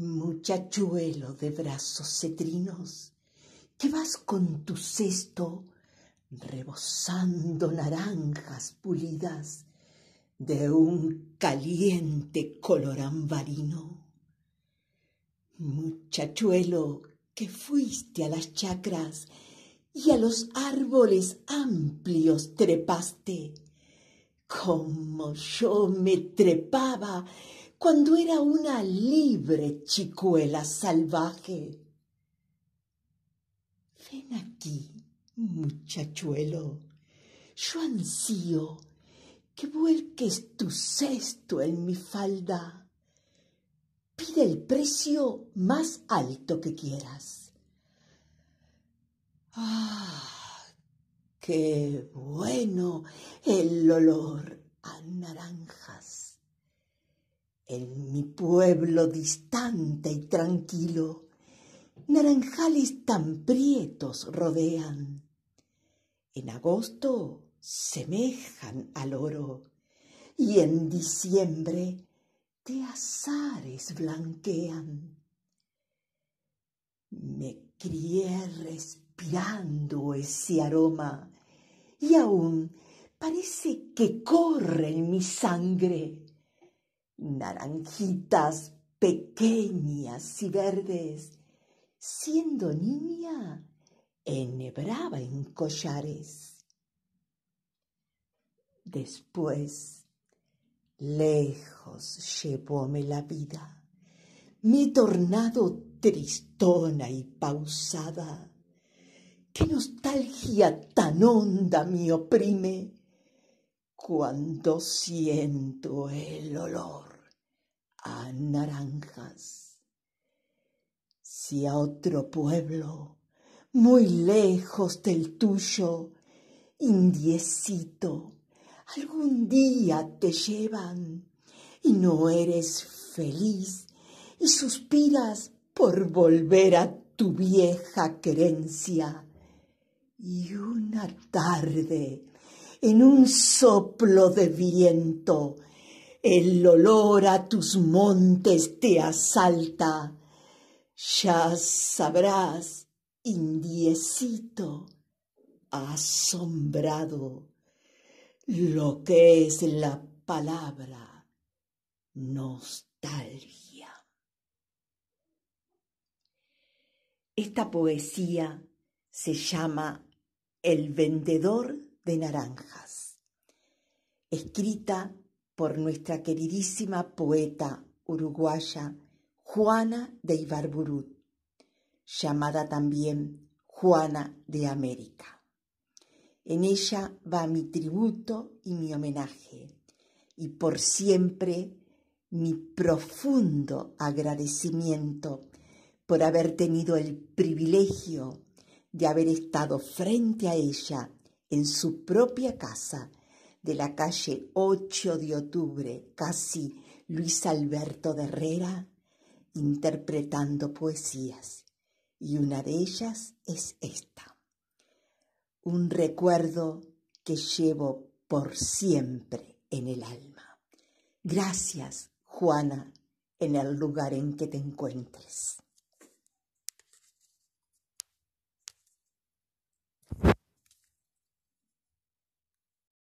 Muchachuelo de brazos cetrinos, que vas con tu cesto rebosando naranjas pulidas de un caliente color ambarino. Muchachuelo que fuiste a las chacras y a los árboles amplios trepaste, como yo me trepaba cuando era una libre chicuela salvaje. Ven aquí, muchachuelo, yo ansío que vuelques tu cesto en mi falda. Pide el precio más alto que quieras. ¡Ah! ¡Qué bueno el olor a naranjas! En mi pueblo distante y tranquilo, naranjales tan prietos rodean. En agosto semejan al oro y en diciembre de azares blanquean. Me crié respirando ese aroma y aún parece que corre en mi sangre naranjitas pequeñas y verdes. Siendo niña, enhebraba en collares. Después, lejos llevóme la vida, mi tornado tristona y pausada. Qué nostalgia tan honda me oprime cuando siento el olor a naranjas. Si a otro pueblo, muy lejos del tuyo, indiecito, algún día te llevan y no eres feliz y suspiras por volver a tu vieja querencia. Y una tarde en un soplo de viento. El olor a tus montes te asalta. Ya sabrás, indiecito, asombrado, lo que es la palabra nostalgia. Esta poesía se llama El vendedor de naranjas, escrita por nuestra queridísima poeta uruguaya Juana de Ibarburú, llamada también Juana de América. En ella va mi tributo y mi homenaje, y por siempre mi profundo agradecimiento por haber tenido el privilegio de haber estado frente a ella en su propia casa de la calle 8 de octubre, casi Luis Alberto de Herrera, interpretando poesías, y una de ellas es esta, un recuerdo que llevo por siempre en el alma. Gracias, Juana, en el lugar en que te encuentres.